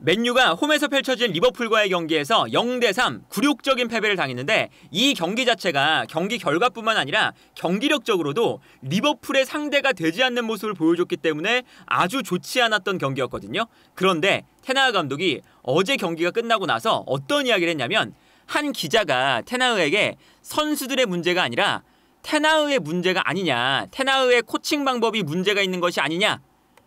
맨유가 홈에서 펼쳐진 리버풀과의 경기에서 0대3 굴욕적인 패배를 당했는데 이 경기 자체가 경기 결과뿐만 아니라 경기력적으로도 리버풀의 상대가 되지 않는 모습을 보여줬기 때문에 아주 좋지 않았던 경기였거든요. 그런데 테나흐 감독이 어제 경기가 끝나고 나서 어떤 이야기를 했냐면 한 기자가 테나흐에게 선수들의 문제가 아니라 테나흐의 문제가 아니냐, 테나흐의 코칭 방법이 문제가 있는 것이 아니냐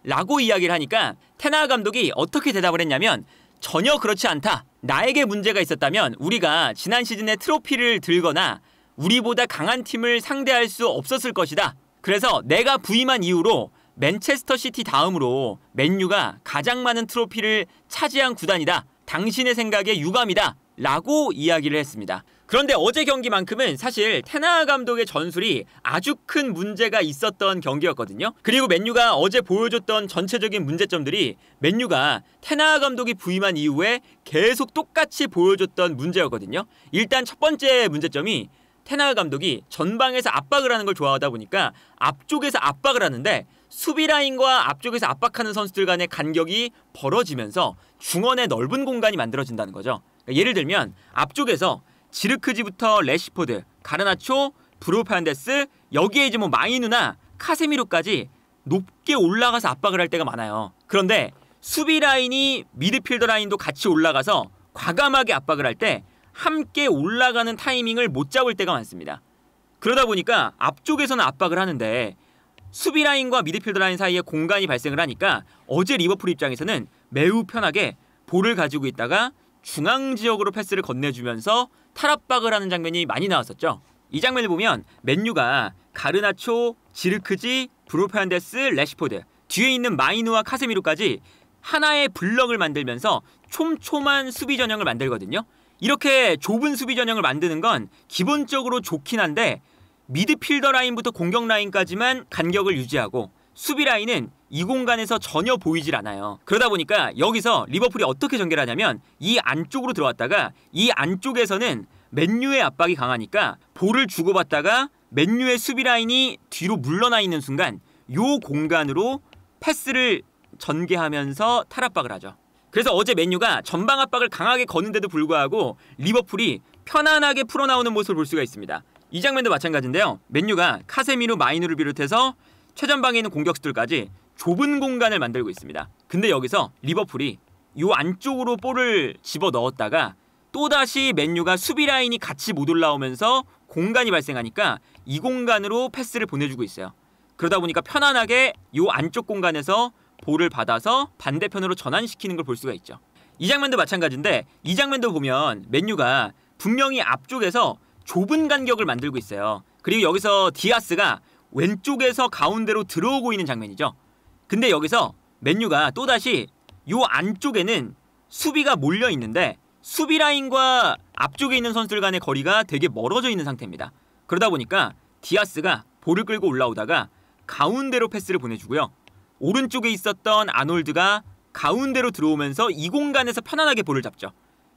라고 이야기를 하니까 테나 감독이 어떻게 대답을 했냐면 전혀 그렇지 않다. 나에게 문제가 있었다면 우리가 지난 시즌에 트로피를 들거나 우리보다 강한 팀을 상대할 수 없었을 것이다. 그래서 내가 부임한 이후로 맨체스터 시티 다음으로 맨유가 가장 많은 트로피를 차지한 구단이다. 당신의 생각에 유감이다. 라고 이야기를 했습니다. 그런데 어제 경기만큼은 사실 테나 감독의 전술이 아주 큰 문제가 있었던 경기였거든요. 그리고 맨유가 어제 보여줬던 전체적인 문제점들이 맨유가 테나 감독이 부임한 이후에 계속 똑같이 보여줬던 문제였거든요. 일단 첫 번째 문제점이 테나 감독이 전방에서 압박을 하는 걸 좋아하다 보니까 앞쪽에서 압박을 하는데 수비 라인과 앞쪽에서 압박하는 선수들 간의 간격이 벌어지면서 중원의 넓은 공간이 만들어진다는 거죠. 그러니까 예를 들면 앞쪽에서 지르크지부터 레시포드, 가르나초, 브루안데스 여기에 이제 뭐 마이누나 카세미로까지 높게 올라가서 압박을 할 때가 많아요. 그런데 수비 라인이 미드필더 라인도 같이 올라가서 과감하게 압박을 할 때 함께 올라가는 타이밍을 못 잡을 때가 많습니다. 그러다 보니까 앞쪽에서는 압박을 하는데 수비 라인과 미드필더 라인 사이에 공간이 발생을 하니까 어제 리버풀 입장에서는 매우 편하게 볼을 가지고 있다가 중앙 지역으로 패스를 건네주면서 탈압박을 하는 장면이 많이 나왔었죠. 이 장면을 보면 맨유가 가르나초, 지르크지, 브루페안데스, 레시포드 뒤에 있는 마이누와 카세미로까지 하나의 블럭을 만들면서 촘촘한 수비 전형을 만들거든요. 이렇게 좁은 수비 전형을 만드는 건 기본적으로 좋긴 한데 미드필더 라인부터 공격 라인까지만 간격을 유지하고 수비 라인은 이 공간에서 전혀 보이질 않아요. 그러다 보니까 여기서 리버풀이 어떻게 전개를 하냐면 이 안쪽으로 들어왔다가 이 안쪽에서는 맨유의 압박이 강하니까 볼을 주고받다가 맨유의 수비 라인이 뒤로 물러나 있는 순간 요 공간으로 패스를 전개하면서 탈압박을 하죠. 그래서 어제 맨유가 전방 압박을 강하게 거는데도 불구하고 리버풀이 편안하게 풀어나오는 모습을 볼 수가 있습니다. 이 장면도 마찬가지인데요. 맨유가 카세미누 마이누를 비롯해서 최전방에 있는 공격수들까지 좁은 공간을 만들고 있습니다. 근데 여기서 리버풀이 요 안쪽으로 볼을 집어 넣었다가 또다시 맨유가 수비 라인이 같이 못 올라오면서 공간이 발생하니까 이 공간으로 패스를 보내주고 있어요. 그러다 보니까 편안하게 요 안쪽 공간에서 볼을 받아서 반대편으로 전환시키는 걸 볼 수가 있죠. 이 장면도 마찬가지인데 이 장면도 보면 맨유가 분명히 앞쪽에서 좁은 간격을 만들고 있어요. 그리고 여기서 디아스가 왼쪽에서 가운데로 들어오고 있는 장면이죠. 근데 여기서 맨유가 또다시 요 안쪽에는 수비가 몰려 있는데 수비 라인과 앞쪽에 있는 선수들 간의 거리가 되게 멀어져 있는 상태입니다. 그러다 보니까 디아스가 볼을 끌고 올라오다가 가운데로 패스를 보내주고요. 오른쪽에 있었던 아놀드가 가운데로 들어오면서 이 공간에서 편안하게 볼을 잡죠.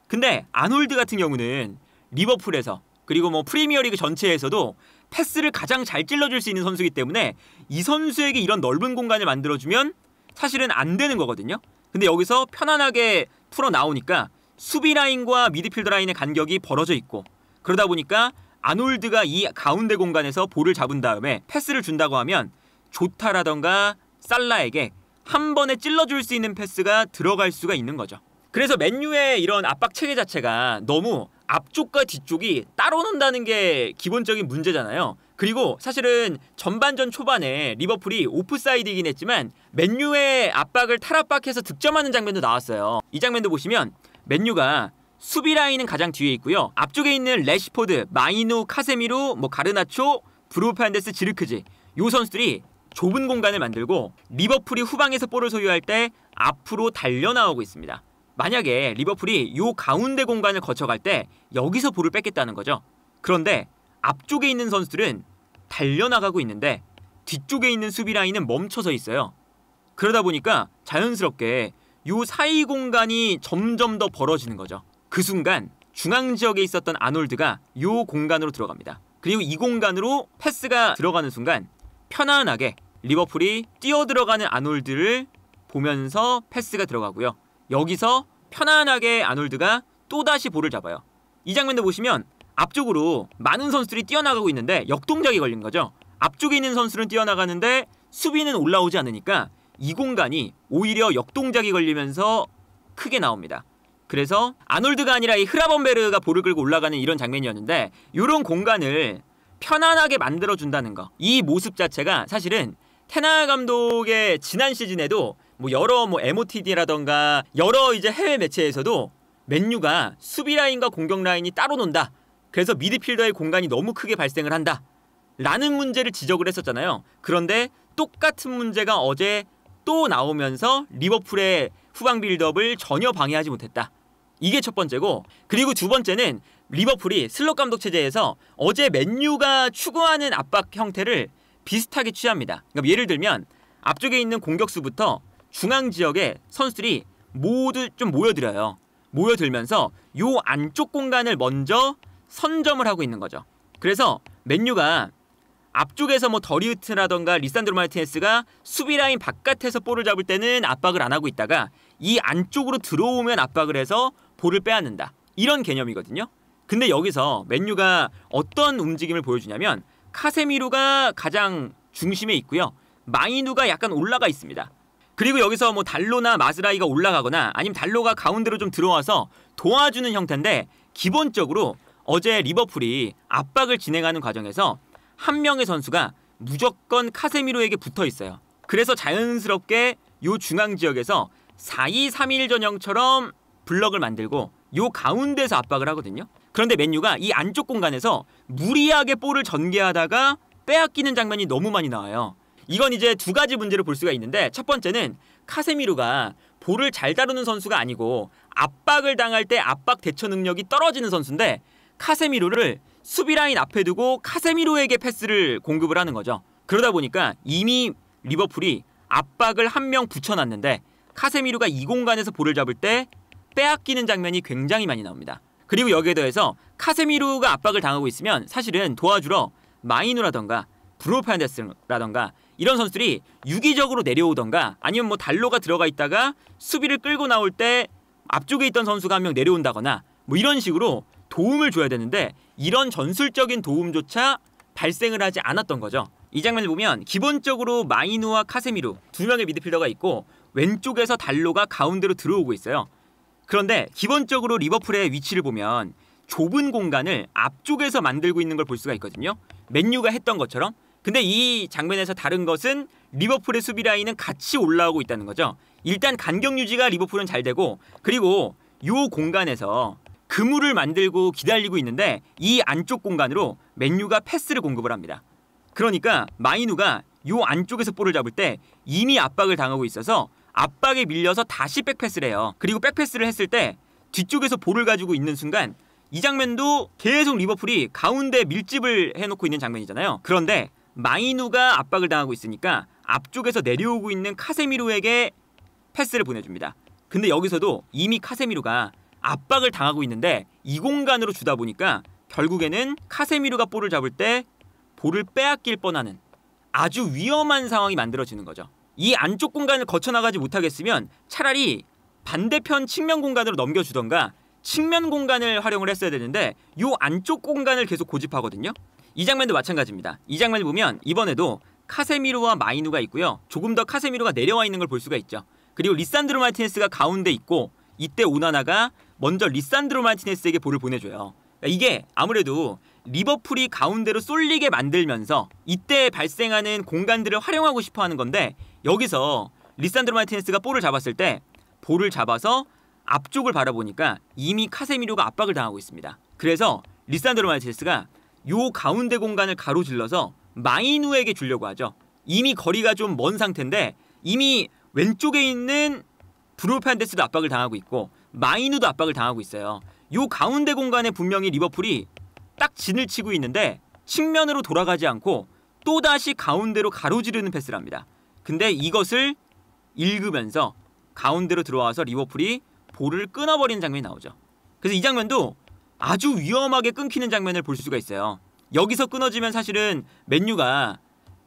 근데 아놀드 같은 경우는 리버풀에서 그리고 뭐 프리미어리그 전체에서도 패스를 가장 잘 찔러줄 수 있는 선수이기 때문에 이 선수에게 이런 넓은 공간을 만들어주면 사실은 안 되는 거거든요. 근데 여기서 편안하게 풀어 나오니까 수비 라인과 미드필더 라인의 간격이 벌어져 있고 그러다 보니까 아놀드가 이 가운데 공간에서 볼을 잡은 다음에 패스를 준다고 하면 조타라던가 살라에게 한 번에 찔러줄 수 있는 패스가 들어갈 수가 있는 거죠. 그래서 맨유의 이런 압박 체계 자체가 너무 앞쪽과 뒤쪽이 따로 논다는 게 기본적인 문제잖아요. 그리고 사실은 전반전 초반에 리버풀이 오프사이드이긴 했지만 맨유의 압박을 탈압박해서 득점하는 장면도 나왔어요. 이 장면도 보시면 맨유가 수비 라인은 가장 뒤에 있고요. 앞쪽에 있는 레시포드, 마이누, 카세미루, 뭐 가르나초, 브루판데스, 지르크즈 요 선수들이 좁은 공간을 만들고 리버풀이 후방에서 볼을 소유할 때 앞으로 달려 나오고 있습니다. 만약에 리버풀이 요 가운데 공간을 거쳐갈 때 여기서 볼을 뺏겠다는 거죠. 그런데 앞쪽에 있는 선수들은 달려나가고 있는데 뒤쪽에 있는 수비 라인은 멈춰서 있어요. 그러다 보니까 자연스럽게 요 사이 공간이 점점 더 벌어지는 거죠. 그 순간 중앙 지역에 있었던 아놀드가 요 공간으로 들어갑니다. 그리고 이 공간으로 패스가 들어가는 순간 편안하게 리버풀이 뛰어들어가는 아놀드를 보면서 패스가 들어가고요. 여기서 편안하게 아놀드가 또다시 볼을 잡아요. 이 장면도 보시면 앞쪽으로 많은 선수들이 뛰어나가고 있는데 역동작이 걸린 거죠. 앞쪽에 있는 선수는 뛰어나가는데 수비는 올라오지 않으니까 이 공간이 오히려 역동작이 걸리면서 크게 나옵니다. 그래서 아놀드가 아니라 이 흐라범베르가 볼을 끌고 올라가는 이런 장면이었는데 이런 공간을 편안하게 만들어준다는 거. 이 모습 자체가 사실은 테나 감독의 지난 시즌에도 뭐 여러 뭐 MOTD라던가 여러 이제 해외 매체에서도 맨유가 수비 라인과 공격 라인이 따로 논다. 그래서 미드필더의 공간이 너무 크게 발생을 한다. 라는 문제를 지적을 했었잖아요. 그런데 똑같은 문제가 어제 또 나오면서 리버풀의 후방 빌드업을 전혀 방해하지 못했다. 이게 첫 번째고 그리고 두 번째는 리버풀이 슬롯 감독 체제에서 어제 맨유가 추구하는 압박 형태를 비슷하게 취합니다. 그러니까 예를 들면 앞쪽에 있는 공격수부터 중앙 지역에 선수들이 모두 좀 모여들어요. 모여들면서 요 안쪽 공간을 먼저 선점을 하고 있는 거죠. 그래서 맨유가 앞쪽에서 뭐 더리우트라던가 리산드로 마르티네스가 수비 라인 바깥에서 볼을 잡을 때는 압박을 안 하고 있다가 이 안쪽으로 들어오면 압박을 해서 볼을 빼앗는다. 이런 개념이거든요. 근데 여기서 맨유가 어떤 움직임을 보여주냐면 카세미루가 가장 중심에 있고요. 마이누가 약간 올라가 있습니다. 그리고 여기서 뭐 달로나 마즈라이가 올라가거나 아니면 달로가 가운데로 좀 들어와서 도와주는 형태인데 기본적으로 어제 리버풀이 압박을 진행하는 과정에서 한 명의 선수가 무조건 카세미로에게 붙어 있어요. 그래서 자연스럽게 요 중앙 지역에서 4-2-3-1 전형처럼 블럭을 만들고 요 가운데서 압박을 하거든요. 그런데 맨유가 이 안쪽 공간에서 무리하게 볼을 전개하다가 빼앗기는 장면이 너무 많이 나와요. 이건 이제 두 가지 문제를 볼 수가 있는데 첫 번째는 카세미루가 볼을 잘 다루는 선수가 아니고 압박을 당할 때 압박 대처 능력이 떨어지는 선수인데 카세미루를 수비 라인 앞에 두고 카세미루에게 패스를 공급을 하는 거죠. 그러다 보니까 이미 리버풀이 압박을 한 명 붙여놨는데 카세미루가 이 공간에서 볼을 잡을 때 빼앗기는 장면이 굉장히 많이 나옵니다. 그리고 여기에 더해서 카세미루가 압박을 당하고 있으면 사실은 도와주러 마이누라던가 브로파얀데스라던가 이런 선수들이 유기적으로 내려오던가 아니면 뭐 달로가 들어가 있다가 수비를 끌고 나올 때 앞쪽에 있던 선수가 한 명 내려온다거나 뭐 이런 식으로 도움을 줘야 되는데 이런 전술적인 도움조차 발생을 하지 않았던 거죠. 이 장면을 보면 기본적으로 마이누와 카세미루 두 명의 미드필더가 있고 왼쪽에서 달로가 가운데로 들어오고 있어요. 그런데 기본적으로 리버풀의 위치를 보면 좁은 공간을 앞쪽에서 만들고 있는 걸 볼 수가 있거든요. 맨유가 했던 것처럼 근데 이 장면에서 다른 것은 리버풀의 수비 라인은 같이 올라오고 있다는 거죠. 일단 간격 유지가 리버풀은 잘 되고 그리고 요 공간에서 그물을 만들고 기다리고 있는데 이 안쪽 공간으로 맨유가 패스를 공급을 합니다. 그러니까 마이누가 요 안쪽에서 볼을 잡을 때 이미 압박을 당하고 있어서 압박에 밀려서 다시 백패스를 해요. 그리고 백패스를 했을 때 뒤쪽에서 볼을 가지고 있는 순간 이 장면도 계속 리버풀이 가운데 밀집을 해놓고 있는 장면이잖아요. 그런데 마이누가 압박을 당하고 있으니까 앞쪽에서 내려오고 있는 카세미루에게 패스를 보내줍니다. 근데 여기서도 이미 카세미루가 압박을 당하고 있는데 이 공간으로 주다 보니까 결국에는 카세미루가 볼을 잡을 때 볼을 빼앗길 뻔하는 아주 위험한 상황이 만들어지는 거죠. 이 안쪽 공간을 거쳐나가지 못하겠으면 차라리 반대편 측면 공간으로 넘겨주던가 측면 공간을 활용을 했어야 되는데 이 안쪽 공간을 계속 고집하거든요. 이 장면도 마찬가지입니다. 이 장면을 보면 이번에도 카세미로와 마이누가 있고요. 조금 더 카세미로가 내려와 있는 걸 볼 수가 있죠. 그리고 리산드로 마티네스가 가운데 있고 이때 오나나가 먼저 리산드로 마티네스에게 볼을 보내줘요. 그러니까 이게 아무래도 리버풀이 가운데로 쏠리게 만들면서 이때 발생하는 공간들을 활용하고 싶어 하는 건데 여기서 리산드로 마티네스가 볼을 잡았을 때 볼을 잡아서 앞쪽을 바라보니까 이미 카세미로가 압박을 당하고 있습니다. 그래서 리산드로 마티네스가 요 가운데 공간을 가로질러서 마이누에게 주려고 하죠. 이미 거리가 좀 먼 상태인데 이미 왼쪽에 있는 브루판데스도 압박을 당하고 있고 마이누도 압박을 당하고 있어요. 요 가운데 공간에 분명히 리버풀이 딱 진을 치고 있는데 측면으로 돌아가지 않고 또다시 가운데로 가로지르는 패스를 합니다. 근데 이것을 읽으면서 가운데로 들어와서 리버풀이 볼을 끊어버리는 장면이 나오죠. 그래서 이 장면도 아주 위험하게 끊기는 장면을 볼 수가 있어요. 여기서 끊어지면 사실은 맨유가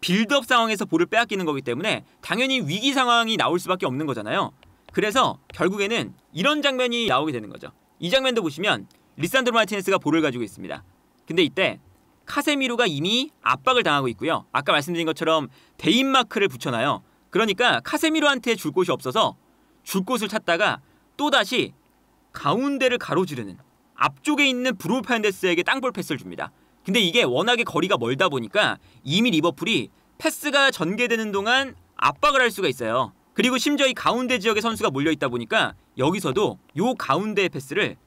빌드업 상황에서 볼을 빼앗기는 거기 때문에 당연히 위기 상황이 나올 수밖에 없는 거잖아요. 그래서 결국에는 이런 장면이 나오게 되는 거죠. 이 장면도 보시면 리산드로 마티네스가 볼을 가지고 있습니다. 근데 이때 카세미로가 이미 압박을 당하고 있고요. 아까 말씀드린 것처럼 대인 마크를 붙여놔요. 그러니까 카세미로한테 줄 곳이 없어서 줄 곳을 찾다가 또다시 가운데를 가로지르는 앞쪽에 있는 브루노 페난데스에게 땅볼 패스를 줍니다. 근데 이게 워낙에 거리가 멀다 보니까 이미 리버풀이 패스가 전개되는 동안 압박을 할 수가 있어요. 그리고 심지어 이 가운데 지역에 선수가 몰려있다 보니까 여기서도 요 가운데의 패스를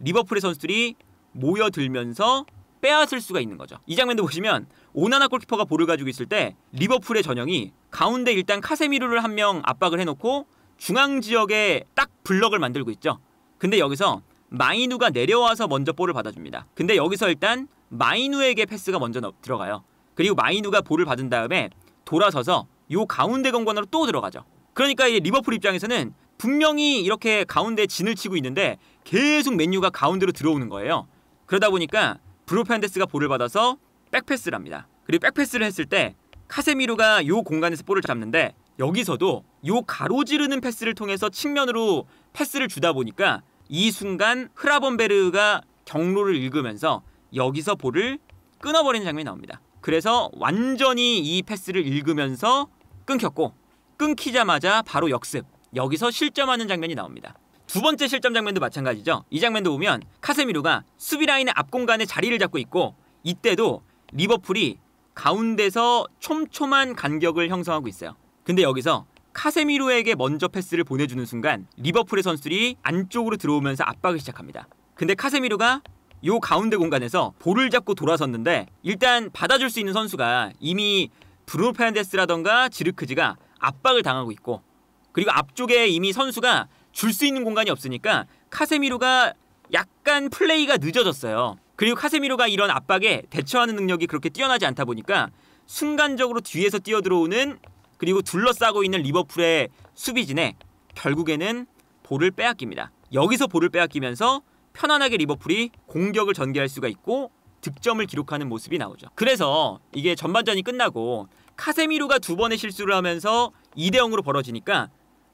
리버풀의 선수들이 모여들면서 빼앗을 수가 있는 거죠. 이 장면도 보시면 오나나 골키퍼가 볼을 가지고 있을 때 리버풀의 전형이 가운데 일단 카세미루를 한 명 압박을 해놓고 중앙 지역에 딱 블럭을 만들고 있죠. 근데 여기서 마이누가 내려와서 먼저 볼을 받아줍니다. 근데 여기서 일단 마이누에게 패스가 먼저 들어가요. 그리고 마이누가 볼을 받은 다음에 돌아서서 요 가운데 공간으로 또 들어가죠. 그러니까 이 리버풀 입장에서는 분명히 이렇게 가운데 진을 치고 있는데 계속 맨유가 가운데로 들어오는 거예요. 그러다 보니까 브로펜데스가 볼을 받아서 백패스를 합니다. 그리고 백패스를 했을 때카세미루가요 공간에서 볼을 잡는데 여기서도 요 가로지르는 패스를 통해서 측면으로 패스를 주다 보니까 이 순간 흐라본베르가 경로를 읽으면서 여기서 볼을 끊어버리는 장면이 나옵니다. 그래서 완전히 이 패스를 읽으면서 끊겼고 끊기자마자 바로 역습 여기서 실점하는 장면이 나옵니다. 두 번째 실점 장면도 마찬가지죠. 이 장면도 보면 카세미루가 수비 라인의 앞 공간에 자리를 잡고 있고 이때도 리버풀이 가운데서 촘촘한 간격을 형성하고 있어요. 근데 여기서 카세미로에게 먼저 패스를 보내주는 순간 리버풀의 선수들이 안쪽으로 들어오면서 압박을 시작합니다. 근데 카세미로가 요 가운데 공간에서 볼을 잡고 돌아섰는데 일단 받아줄 수 있는 선수가 이미 브루노 페안데스라던가지르크즈가 압박을 당하고 있고 그리고 앞쪽에 이미 선수가 줄 수 있는 공간이 없으니까 카세미로가 약간 플레이가 늦어졌어요. 그리고 카세미로가 이런 압박에 대처하는 능력이 그렇게 뛰어나지 않다 보니까 순간적으로 뒤에서 뛰어들어오는 그리고 둘러싸고 있는 리버풀의 수비진에 결국에는 볼을 빼앗깁니다. 여기서 볼을 빼앗기면서 편안하게 리버풀이 공격을 전개할 수가 있고 득점을 기록하는 모습이 나오죠. 그래서 이게 전반전이 끝나고 카세미루가 두 번의 실수를 하면서 2대 0으로 벌어지니까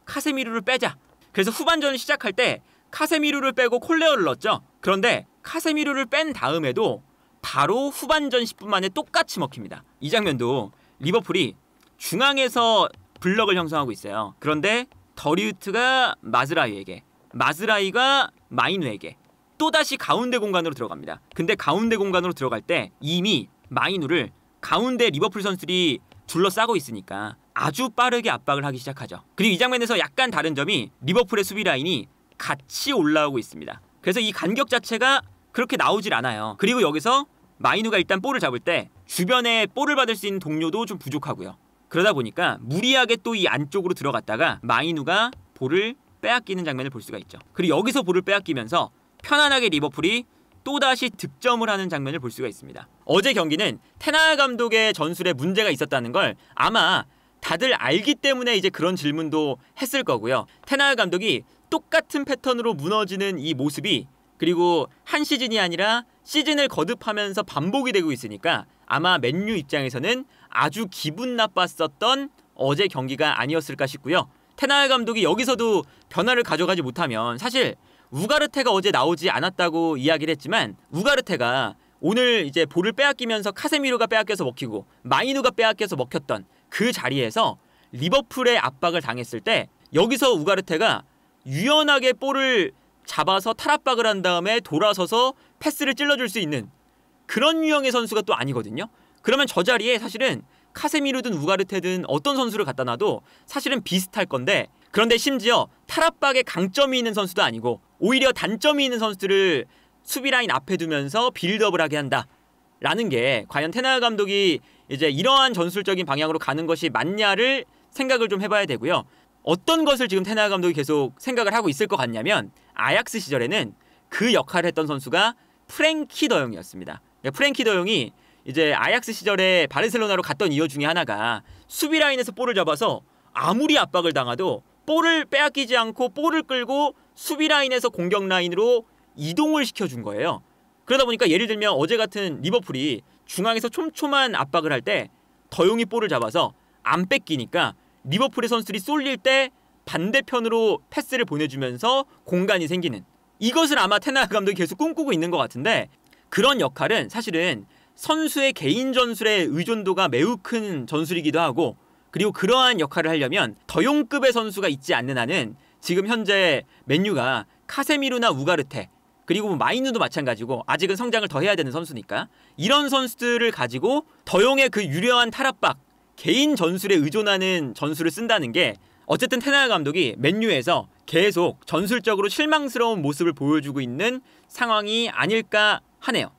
카세미루를 빼자. 그래서 후반전을 시작할 때 카세미루를 빼고 콜레어를 넣었죠. 그런데 카세미루를 뺀 다음에도 바로 후반전 10분 만에 똑같이 먹힙니다. 이 장면도 리버풀이 중앙에서 블럭을 형성하고 있어요. 그런데 더리우트가 마즈라이에게 마즈라이가 마이누에게 또다시 가운데 공간으로 들어갑니다. 근데 가운데 공간으로 들어갈 때 이미 마이누를 가운데 리버풀 선수들이 둘러싸고 있으니까 아주 빠르게 압박을 하기 시작하죠. 그리고 이 장면에서 약간 다른 점이 리버풀의 수비 라인이 같이 올라오고 있습니다. 그래서 이 간격 자체가 그렇게 나오질 않아요. 그리고 여기서 마이누가 일단 볼을 잡을 때 주변에 볼을 받을 수 있는 동료도 좀 부족하고요. 그러다 보니까 무리하게 또 이 안쪽으로 들어갔다가 마이누가 볼을 빼앗기는 장면을 볼 수가 있죠. 그리고 여기서 볼을 빼앗기면서 편안하게 리버풀이 또다시 득점을 하는 장면을 볼 수가 있습니다. 어제 경기는 테나 감독의 전술에 문제가 있었다는 걸 아마 다들 알기 때문에 이제 그런 질문도 했을 거고요. 테나 감독이 똑같은 패턴으로 무너지는 이 모습이 그리고 한 시즌이 아니라 시즌을 거듭하면서 반복이 되고 있으니까 아마 맨유 입장에서는 아주 기분 나빴었던 어제 경기가 아니었을까 싶고요. 테나야 감독이 여기서도 변화를 가져가지 못하면 사실 우가르테가 어제 나오지 않았다고 이야기를 했지만 우가르테가 오늘 이제 볼을 빼앗기면서 카세미루가 빼앗겨서 먹히고 마이누가 빼앗겨서 먹혔던 그 자리에서 리버풀의 압박을 당했을 때 여기서 우가르테가 유연하게 볼을 잡아서 탈압박을 한 다음에 돌아서서 패스를 찔러줄 수 있는 그런 유형의 선수가 또 아니거든요. 그러면 저 자리에 사실은 카세미르든 우가르테든 어떤 선수를 갖다 놔도 사실은 비슷할 건데 그런데 심지어 탈압박에 강점이 있는 선수도 아니고 오히려 단점이 있는 선수들을 수비 라인 앞에 두면서 빌드업을 하게 한다. 라는 게 과연 테나 야 감독이 이제 이러한 전술적인 방향으로 가는 것이 맞냐를 생각을 좀 해봐야 되고요. 어떤 것을 지금 테나 야 감독이 계속 생각을 하고 있을 것 같냐면 아약스 시절에는 그 역할을 했던 선수가 프랭키 더용이었습니다. 네, 프랭키 더용이 이제 아약스 시절에 바르셀로나로 갔던 이유 중에 하나가 수비 라인에서 볼을 잡아서 아무리 압박을 당하도 볼을 빼앗기지 않고 볼을 끌고 수비 라인에서 공격 라인으로 이동을 시켜준 거예요. 그러다 보니까 예를 들면 어제 같은 리버풀이 중앙에서 촘촘한 압박을 할 때 더용이 볼을 잡아서 안 뺏기니까 리버풀의 선수들이 쏠릴 때 반대편으로 패스를 보내주면서 공간이 생기는 이것을 아마 테나 감독이 계속 꿈꾸고 있는 것 같은데 그런 역할은 사실은 선수의 개인 전술의 의존도가 매우 큰 전술이기도 하고 그리고 그러한 역할을 하려면 더용급의 선수가 있지 않는 한은 지금 현재 맨유가 카세미루나 우가르테 그리고 뭐 마이누도 마찬가지고 아직은 성장을 더 해야 되는 선수니까 이런 선수들을 가지고 더용의 그 유려한 탈압박 개인 전술에 의존하는 전술을 쓴다는 게 어쨌든 테나 야 감독이 맨유에서 계속 전술적으로 실망스러운 모습을 보여주고 있는 상황이 아닐까 하네요.